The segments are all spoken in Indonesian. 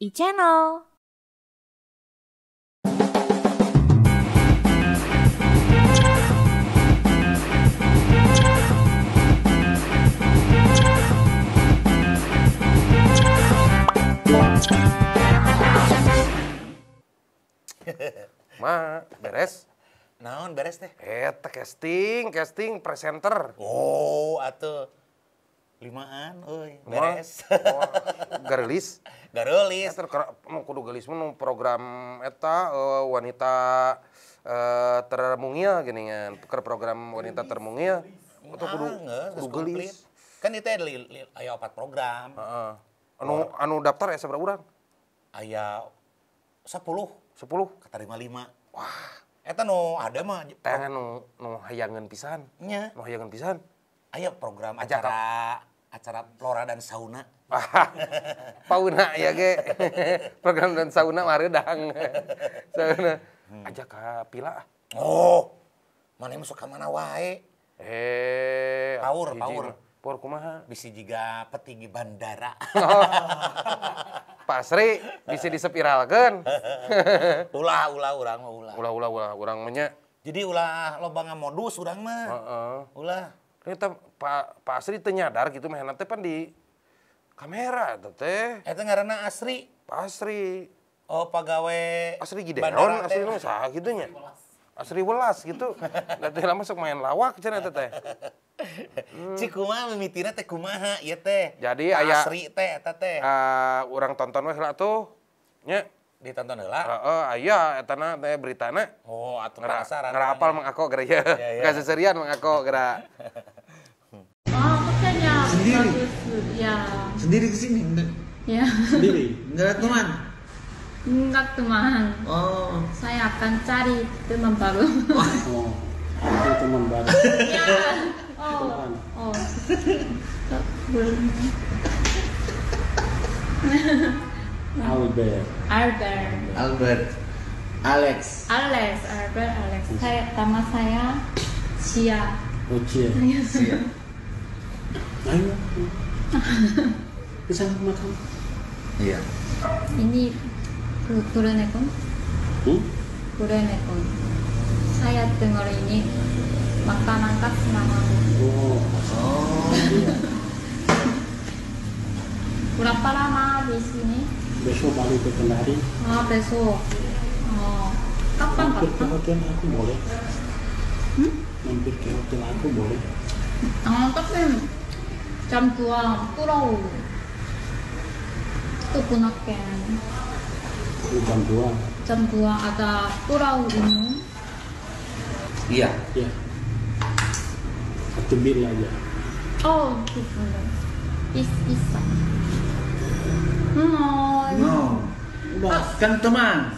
e-channel. Ma, beres? Naon beres teh? Eh, casting, casting presenter. Oh, atuh limaan oi, beres garulis, garelis garelis eta mau kudu geulis mah program eta uh, wanita uh, termungil gini kan ke program wanita termungil atau kudu iya, kudu geulis kan itu ada ayo opat program anu anu daftar ya seberapa urang aya 10 10 lima 5 wah eta nu ada mah teh anu, nu nu hayangan pisan nya nu hayangan pisan Ayo program acara acara flora dan sauna. Pauna ya ge. Program dan sauna maredang. sauna. Hmm. Ajak ka pila Oh. Mana masuk ke mana wae. Eh, power, power. Power kumaha? Bisa juga petinggi bandara. Oh. Pak Sri bisa disepiralkan. ulah, ulah, urang ulah. Ulah, ulah, ulah, urang menya. Jadi ulah loba modus urang mah. Uh -uh. Ulah ini Pak Pak Asri ternyadar gitu mah nanti pan di kamera tuh teh. Itu karena Asri. Pak Asri. Oh pegawai. Asri gede. Asri nu saha gitu nya. Asri welas gitu. Nanti lama sok main lawak cina teh teh. Hmm. Cikuma mimitina teh kumaha ya teh. Jadi ayah. Asri teh teh. Uh, ah, orang tonton wes lah tuh. Nya ditonton dulu iya, oh uh, itu etana berita na. Oh, atuh penasaran. Ngara apal mang ako gara iya. ieu. Ka iya. seserian mang gara. Oh, makanya sendiri. Ya. Sendiri ke sini. Ya. Sendiri. Enggak teman. Enggak teman. Oh. Saya akan cari teman baru. Oh. Itu teman baru. Iya. Oh. Oh. Belum. Albert. Albert. Albert. Alex. Alex. Albert Alex. Saya nama saya Cia. Oh Cia. Cia. Ayo. Bisa makan. Iya. Ini kurenekon. Ya, hmm? Ya, kurenekon. Saya dengar ini makanan khas nama. Oh. Oh. Berapa lama di sini? besok balik ke Kendari ah besok oh. kapan mampir ke hotel aku boleh hmm? mampir ke hotel aku boleh ah tapi jam dua pulau itu aku. jam dua jam dua ada pulau ini iya iya Atau bilang aja oh gitu bisa bisa No. No. Ah, kan teman.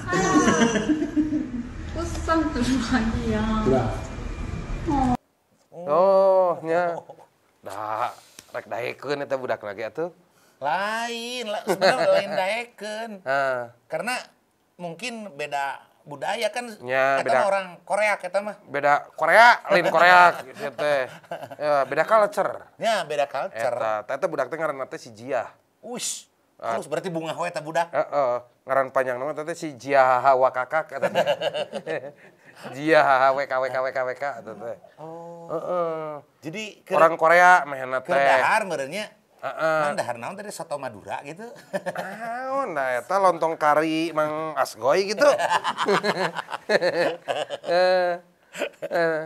Kusam teman ya. Oh. Oh, nya. Dah, rek daekeun eta budak lagi atuh. Lain, sebenarnya lain daekeun. Karena mungkin beda budaya kan ya, beda orang Korea kita mah beda Korea lain Korea gitu teh ya, beda culture ya beda culture eta budak teh ngaranna teh si Jia Ush, Ah. Terus berarti bunga hoeta budak. Uh, uh, ngaran panjang nama tete si Jiahaha Wakakak tete. Jiahaha WK WK WK WK tete. Oh. Uh, uh. Jadi ke, orang Korea mehna teh. Ke dahar Heeh. Uh, uh. Mang dahar naon tadi soto Madura gitu. Naon nah eta ya? lontong kari Mang Asgoy gitu. uh, uh.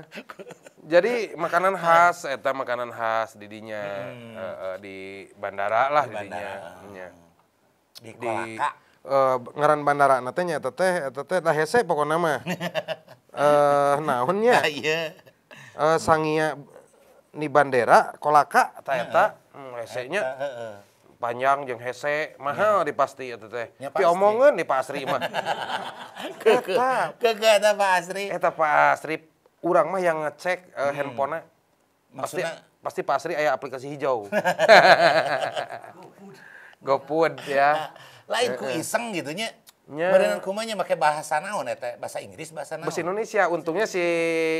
jadi makanan khas eta makanan khas didinya hmm. uh, uh, di bandara lah di bandara. didinya. Oh di, di uh, ngaran bandara na ya, nyaeta teh eta teh da hese pokona mah. Eh naon nya? Nah, iya. Eh sangia ni bandera kolaka eta eta hmm, hese nya. Panjang jeung hese mahal iya. dipasti eta teh. Tapi omongan di Pak Asri mah. Eta eta Pak Asri. Eta Pak Asri urang mah yang ngecek uh, handphonenya. Pasti pasti Pak Asri aya aplikasi hijau. gopun ya. Lain ku iseng nya. Ya. Merenang kumanya pakai bahasa naon ya bahasa Inggris bahasa naon. Bahasa Indonesia untungnya si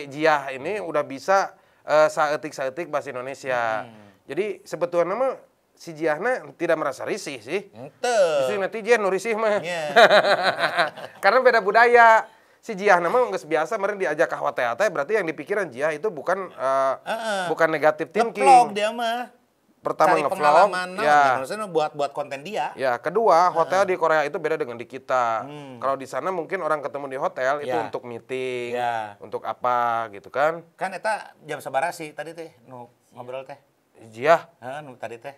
Jiah ini hmm. udah bisa uh, saeutik-saeutik bahasa Indonesia. Hmm. Jadi sebetulnya mah si Jiahna tidak merasa risih sih. Ente. Justru nanti dia nu mah. Yeah. Karena beda budaya. Si Jiah nama nggak biasa kemarin diajak ke hotel berarti yang dipikiran Jiah itu bukan uh, uh -uh. bukan negatif thinking. Ngeplog dia mah pertama Cari ngevlog ya maksudnya buat buat konten dia ya kedua ah. hotel uh -huh. di Korea itu beda dengan di kita hmm. kalau di sana mungkin orang ketemu di hotel itu ya. untuk meeting ya. untuk apa gitu kan kan eta jam sabara sih tadi teh nu ngobrol teh iya heeh nu tadi teh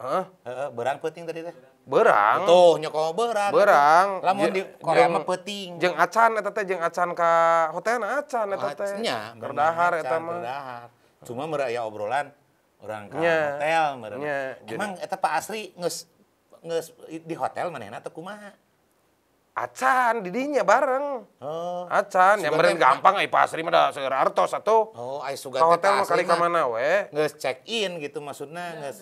heeh berang penting tadi teh berang tuh nyoko berang berang lamun di Korea mah penting jeung acan eta teh jeung acan ka hotel acan eta ah, teh nya berdahar eta mah cuma meraya obrolan orang ke yeah. hotel meren. Yeah. Emang itu Pak Asri nges, nges di hotel mana atau kumaha? Acan didinya bareng. Oh. Acan yang meren gampang ai Pak Asri mah segera artos atau Oh, ai sugan hotel mah kali ka mana we? Nges check in gitu maksudnya iya, nges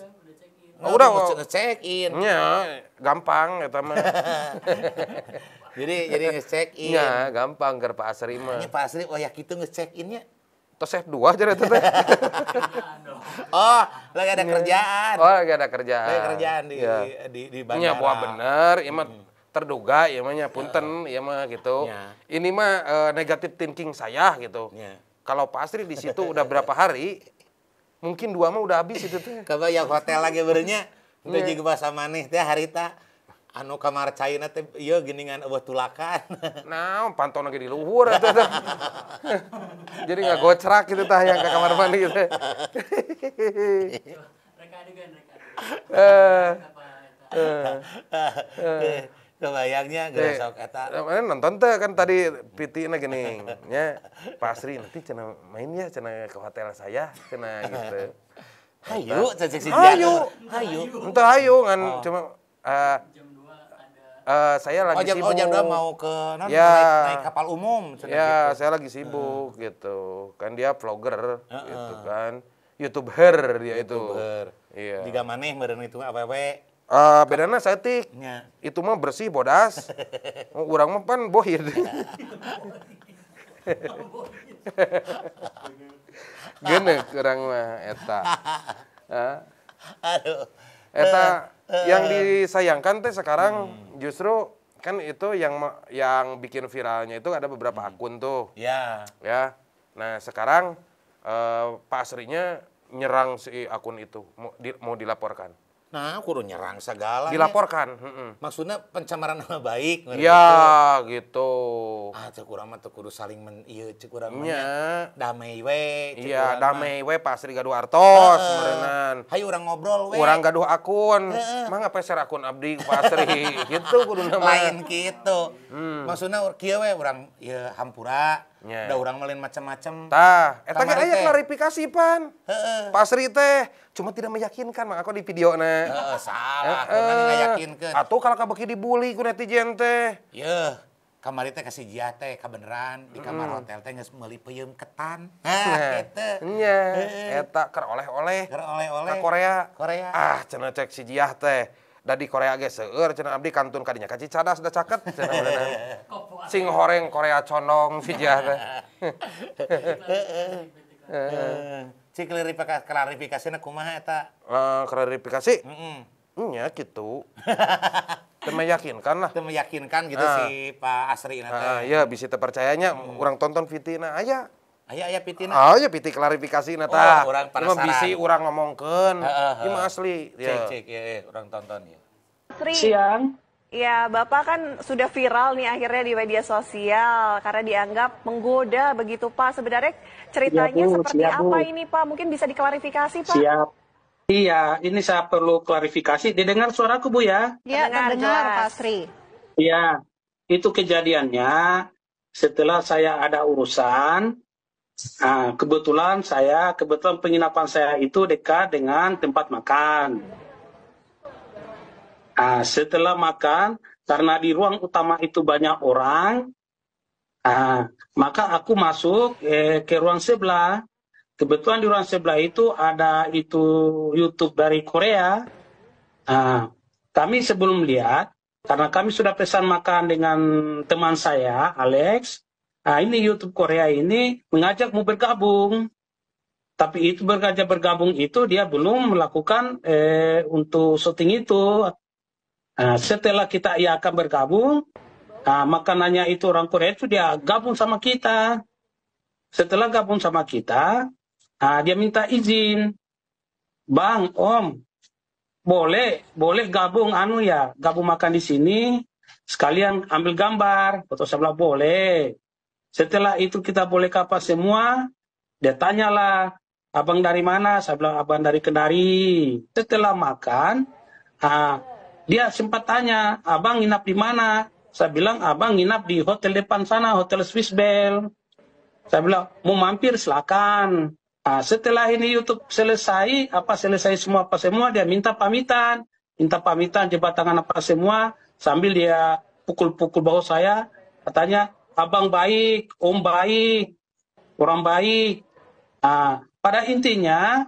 Oh, udah ngecek oh. in. Iya, gampang eta mah. jadi jadi check in. Iya, gampang ke Pak Asri nah, mah. Pak Asri oh ya kitu check innya chef dua aja itu teh. oh, lagi ada kerjaan. Oh, lagi ada kerjaan. Lagi kerjaan di ya. di di bandara. Iya, buah bener, Iya, mah terduga Iya, mah iya punten iya. iya, mah gitu. Ya. Ini mah e, eh, negatif thinking saya gitu. Ya. Kalau pasri di situ udah berapa hari? Mungkin dua mah udah habis itu teh. Kalau yang hotel lagi berenya iya. udah juga bahasa maneh teh harita anu kamar cairnya teh iya geningan eueuh tulakan. Nah, pantau lagi di luhur atau apa. Jadi nggak gocrak gitu tah yang ke kamar mandi gitu. Eh, eh, eh. Eh. Kebayangnya eh, geus sok eta. nonton tuh kan tadi pitina gini ya Pak Sri nanti cina main ya cina ke hotel saya cina gitu. Hayu, cacing si Hayu, hayu. Entah hayu kan cuma Uh, saya lagi oh, jam, sibuk. Oh, jam 2 mau ke nanti ya. naik, naik kapal umum. Ya, gitu. saya lagi sibuk hmm. gitu. Kan dia vlogger uh -uh. gitu kan. Youtuber dia YouTuber. Iya. itu. Iya. Jika maneh Berani itu apa Uh, bedana setik ya. itu mah bersih bodas orang oh, mah pan bohir gini kurang mah eta uh, eta uh, yang disayangkan teh sekarang hmm justru kan itu yang yang bikin viralnya itu ada beberapa hmm. akun tuh. Ya. Ya. Nah, sekarang uh, Pak Asrinya nyerang si akun itu mau, di, mau dilaporkan. Nah, aku nyerang segala. Dilaporkan. Hmm. Maksudnya pencemaran nama baik. Iya, gitu. Ah, cek kurang kudu saling men iya cek kurang Iya. Ya. Damai we. Iya, damai we pasti gaduh artos uh, merenan. Hai ngobrol we. Urang gaduh akun. Uh, apa share akun abdi pasri. gitu kudu nama. Lain gitu. Hmm. Maksudnya kia we orang ya hampura. Iya. udah orang melain macam-macam tah eta ge aya klarifikasi pan heeh pasri teh cuma tidak meyakinkan mang aku di video na heeh salah kurang meyakinkan atau kalau kabeki dibully ku netizen teh yeuh iya. kamari teh kasih jia teh kabeneran di kamar mm. hotel teh geus meuli peuyeum ketan nah iya. Gitu. eta nya eta keur oleh-oleh keur oleh-oleh Korea Korea ah cenah cek si jia teh Da di Korea ge seueur cenah abdi kantun kadinya ka cadas da caket cenah Sing horeng Korea condong sijah teh. Cik klarifikasi klarifikasina kumaha eta? Eh klarifikasi? Heeh. Hmm, Nya gitu. Teu meyakinkan lah. Teu meyakinkan gitu ah. si Pak Asri nanti. Ah, iya bisa terpercayanya orang tonton Fitina, aya. Aya aya pitina. Ah, ya piti klarifikasi nata. Oh, orang penasaran. Cuma bisi orang ngomongkeun. Heeh. Ini asli. Cek iya. cek ya, orang iya, tonton ya. Sri. Siang. Ya, Bapak kan sudah viral nih akhirnya di media sosial karena dianggap menggoda begitu, Pak. Sebenarnya ceritanya siap, seperti siap, apa Bu. ini, Pak? Mungkin bisa diklarifikasi, Pak? Siap. Iya, ini saya perlu klarifikasi. Didengar suaraku, Bu ya? Iya, terdengar, Pak Sri. Iya, itu kejadiannya setelah saya ada urusan. Nah, kebetulan saya, kebetulan penginapan saya itu dekat dengan tempat makan. Nah, setelah makan, karena di ruang utama itu banyak orang, nah, maka aku masuk eh, ke ruang sebelah. Kebetulan di ruang sebelah itu ada itu YouTube dari Korea. Nah, kami sebelum lihat, karena kami sudah pesan makan dengan teman saya, Alex. Nah, ini YouTube Korea ini mengajakmu bergabung. Tapi itu bergajah bergabung itu dia belum melakukan eh, untuk syuting itu Nah, setelah kita ia akan bergabung, nah, makanannya itu orang Korea itu dia gabung sama kita. Setelah gabung sama kita, nah, dia minta izin. Bang, Om, boleh, boleh gabung anu ya, gabung makan di sini, sekalian ambil gambar, foto sebelah boleh. Setelah itu kita boleh kapas semua, dia tanyalah, abang dari mana? Saya bilang, abang dari Kendari. Setelah makan, ah, dia sempat tanya, abang nginap di mana? Saya bilang, abang nginap di hotel depan sana, hotel Swiss Bell. Saya bilang, mau mampir silakan. Nah, setelah ini YouTube selesai, apa selesai semua apa semua, dia minta pamitan. Minta pamitan, jebat tangan apa semua, sambil dia pukul-pukul bahu saya, katanya, abang baik, om baik, orang baik. Nah, pada intinya,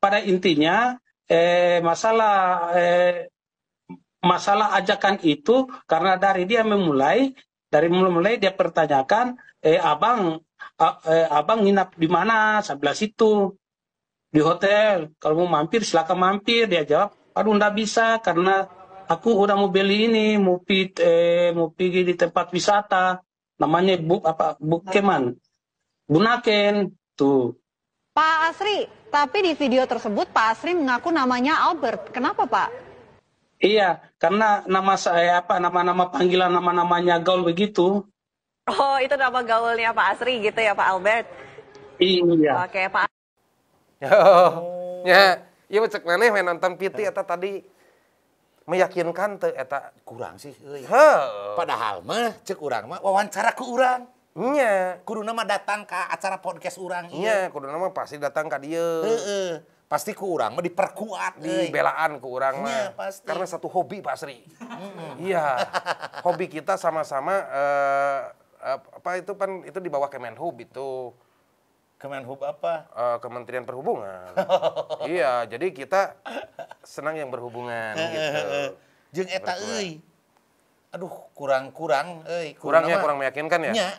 pada intinya, eh, masalah eh, masalah ajakan itu karena dari dia memulai dari mulai dia pertanyakan eh abang eh, abang nginap di mana sebelah situ di hotel kalau mau mampir silakan mampir dia jawab aduh ndak bisa karena aku udah mau beli ini mau pit eh, mau pergi di tempat wisata namanya buk apa bukeman bunaken tuh Pak Asri tapi di video tersebut Pak Asri mengaku namanya Albert kenapa Pak Iya, karena nama saya apa nama-nama panggilan nama-namanya gaul begitu. Oh, itu nama gaulnya Pak Asri gitu ya Pak Albert. Iya. Oke, Pak. Oh. Ya, Ya cek maneh we nonton PT eh. eta tadi meyakinkan teh eta kurang sih euy. Padahal mah cek urang mah wawancara ku urang. Iya. kudu nama datang ke acara podcast urang. Iya, kudu nama pasti datang ke dia. Heeh pasti kurang, orang diperkuat di belaan ke orang iya, mah ya, karena satu hobi Pak Sri iya hobi kita sama-sama uh, apa itu kan itu di bawah Kemenhub itu Kemenhub apa uh, Kementerian Perhubungan iya jadi kita senang yang berhubungan gitu jeung eta euy aduh kurang-kurang euy kurangnya kurang meyakinkan ya nya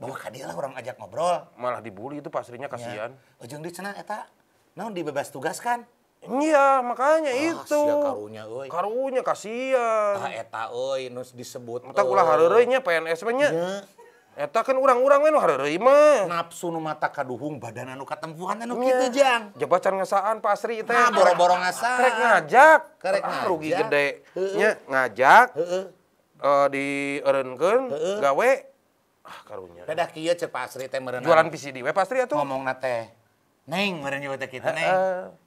bahwa kadilah orang ajak ngobrol malah dibully itu Pak Srinya kasihan ya. di cenah eta Nah, dibebas tugaskan. Iya, makanya ah, itu. Ya karunya oi. Karunya kasihan. Tah eta oi. Nus disebut. Entah ulah hareureui nya PNS mah nya. Iya. Eta kan urang-urang we nu mah. Nafsu nu mata kaduhung badan anu katempuhan anu iya. kitu jang. Jebacan ngasaan Pak Asri teh. Nah, boro-boro ngasaan. Krek ngajak. Kerek, ah, rugi gede. Nya ngajak. Heeh. Uh, eh, di gawe ah karunya. Pedah kieu ce Pak Asri teh meureunang. Jualan PCD we Pak Asri atuh. Ngomongna teh. Neng meren juga kita neng.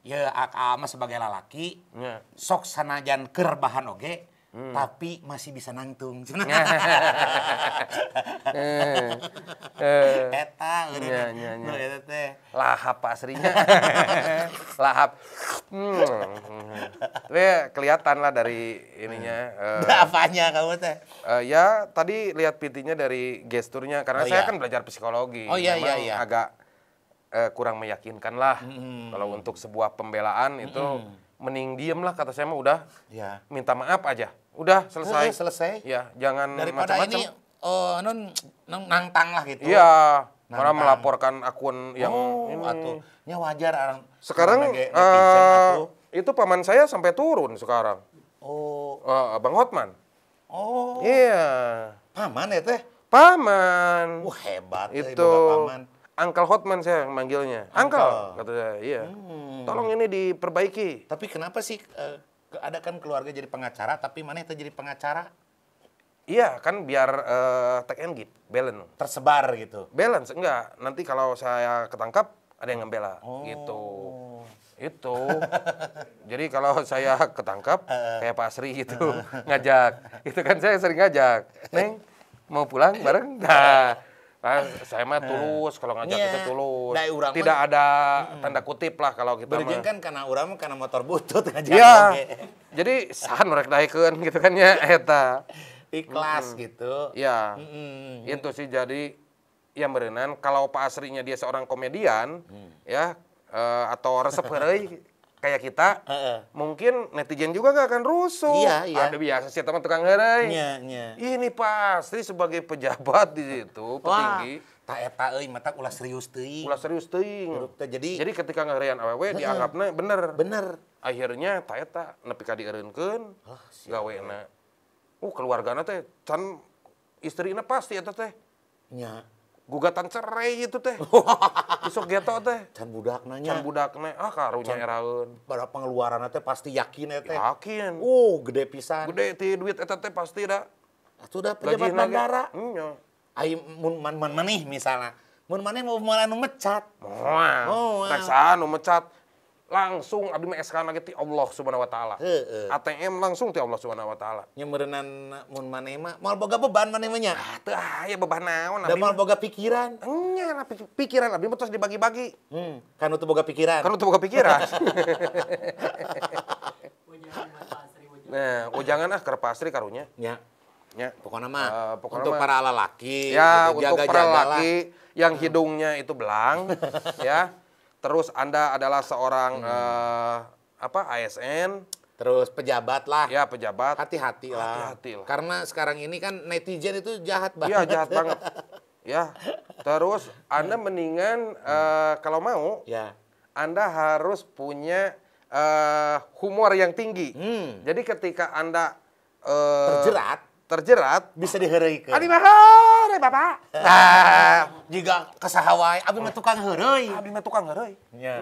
ya ya ama sebagai lalaki ya. sok sanajan kerbahan oge hmm. tapi masih bisa nangtung. Eh. Eh. Eta meren ya, ya, teh. Lahap asrinya. Lahap. Hmm. Tapi kelihatan lah dari ininya. Uh, Apanya kamu teh? Uh, ya tadi lihat pitinya dari gesturnya karena oh, saya iya. kan belajar psikologi. Oh iya iya iya. Agak eh, kurang meyakinkan lah. Hmm. Kalau untuk sebuah pembelaan itu hmm. mending diem lah kata saya mah udah. Ya. Minta maaf aja. Udah selesai. selesai. Ya, jangan daripada macam -macam. ini oh, non, non nantang lah gitu. ya Malah melaporkan akun yang oh, ini. Atuh. Ya wajar orang sekarang uh, itu paman saya sampai turun sekarang. Oh. Uh, Bang Hotman. Oh. Iya. Paman ya teh? Paman. Wah hebat ya, itu. Ya, Uncle Hotman saya yang manggilnya. Uncle, Uncle kata saya, iya. Hmm. Tolong ini diperbaiki. Tapi kenapa sih uh, ada kan keluarga jadi pengacara, tapi mana itu jadi pengacara? Iya, kan biar uh, take and give, balance. Tersebar gitu. Balance, enggak. Nanti kalau saya ketangkap, ada yang ngembela, oh. gitu. Itu. jadi kalau saya ketangkap, eh, kayak Pak Sri gitu, ngajak. Itu kan saya sering ngajak. Neng, mau pulang bareng? Nah, Ah, saya mah tulus kalau ngajak yeah. itu tulus. Nah, urang Tidak ada tanda kutip lah kalau kita Berjeng kan karena urang karena motor butut ngajak. Iya. Jadi sahan mereka naikkan gitu kan ya eta. Ikhlas mm. gitu. Iya. Mm Itu sih jadi ya merenan kalau Pak Asrinya dia seorang komedian mm. ya uh, atau resep kayak kita, uh -uh. mungkin netizen juga gak akan rusuh. Iya, iya. Ada biasa sih teman tukang herai. Iya, iya. Ini pasti sebagai pejabat di situ, petinggi. Tak eta euy mata ulah serius teuing. Ulah serius teuing. Jadi Jadi ketika ngarean awewe naik bener. Bener. Akhirnya tak eta nepi ka dieureunkeun oh, ah, gawena. Uh keluargana teh can istrina pasti eta teh. Nya gugatan cerai gitu teh besok geto teh can budak nanya can budak nanya ah karunya eraun pada pengeluaran teh pasti yakin ya, teh yakin oh gede pisan gede ti duit eta teh pasti dah itu dah pejabat Gaji bandara iya ai mun man man manih misalnya mun maneh mau malah nu mecat moal oh, reksa nu mecat langsung abdi mah SK lagi ti Allah Subhanahu wa taala. Heeh. ATM langsung ti Allah Subhanahu wa taala. Nyemerenan mun maneh mah moal boga beban maneh mah nya. Ah teu aya ah, beban naon abdi. Da moal boga pikiran. Nya pikiran abdi mah tos dibagi-bagi. Hmm, kan teu boga pikiran. Kan teu boga pikiran. nah, ujangan ah keur asri karunya. ya Ya. Pokoknya mah uh, untuk ma para lelaki, Ya, untuk para lelaki yang hidungnya itu belang ya terus Anda adalah seorang hmm. uh, apa ASN, terus pejabat lah. Ya, pejabat. Hati-hati lah. Hati-hati lah. Karena sekarang ini kan netizen itu jahat banget. Iya, jahat banget. ya. Terus Anda ya. mendingan uh, kalau mau, ya. Anda harus punya uh, humor yang tinggi. Hmm. Jadi ketika Anda uh, terjerat terjerat bisa dihereuikeun. Abi mah ya Bapak. Nah, jika kesaha wae abi mah tukang heureuy. Abi mah tukang heureuy. Iya.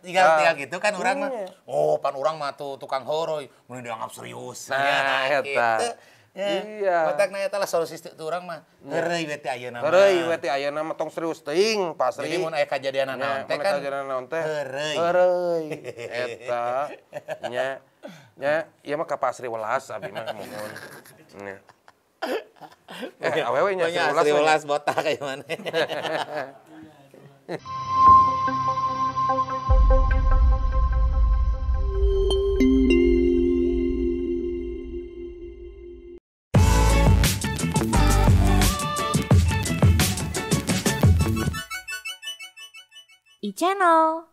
Jika nah. Ya. gitu kan orang mah. Iya. Oh, pan orang mah tuh tukang heroi mun dianggap serius. Ya, nah, nah Gitu. Ya. Iya. Matak naya telah solusi itu orang mah. Ngerei iya. weti ayeuna nama. Ngerei weti ayeuna nama tong serius ting. Pas Jadi mau naik kejadian nana, teh kan. Kajadian naon teh. Ngerei. Ngerei. Eta nya nya Iya mah kapasri pasri welas abi mah mohon. Nah. eh, awewe nya ulas ulas botak kayak mana. channel